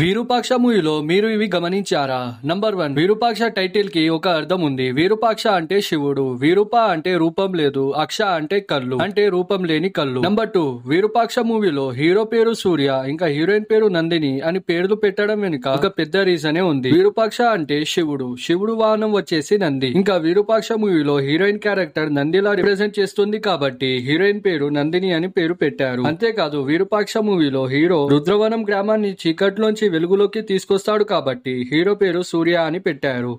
వీరూపాక్ష మూవీలో మీరు ఇవి గమనించారా నంబర్ వన్ వీరూపాక్ష టైటిల్ కి ఒక అర్థం ఉంది వీరూపాక్ష అంటే శివుడు వీరూప అంటే రూపం లేదు అక్ష అంటే కళ్ళు అంటే రూపం లేని కళ్ళు నంబర్ టూ వీరూపాక్ష మూవీలో హీరో పేరు సూర్య ఇంకా హీరోయిన్ పేరు నందిని అని పేర్లు పెట్టడం వెనుక ఒక పెద్ద రీజన్ ఉంది వీరూపాక్ష అంటే శివుడు శివుడు వాహనం వచ్చేసి నంది ఇంకా వీరూపాక్ష మూవీలో హీరోయిన్ క్యారెక్టర్ నందిలా రిప్రజెంట్ చేస్తుంది కాబట్టి హీరోయిన్ పేరు నందిని అని పేరు పెట్టారు అంతేకాదు వీరూపాక్ష మూవీలో హీరో రుద్రవనం గ్రామాన్ని చీకట్లోంచి వెలుగులోకి తీసుకొస్తాడు కాబట్టి హీరో పేరు సూర్య అని పెట్టారు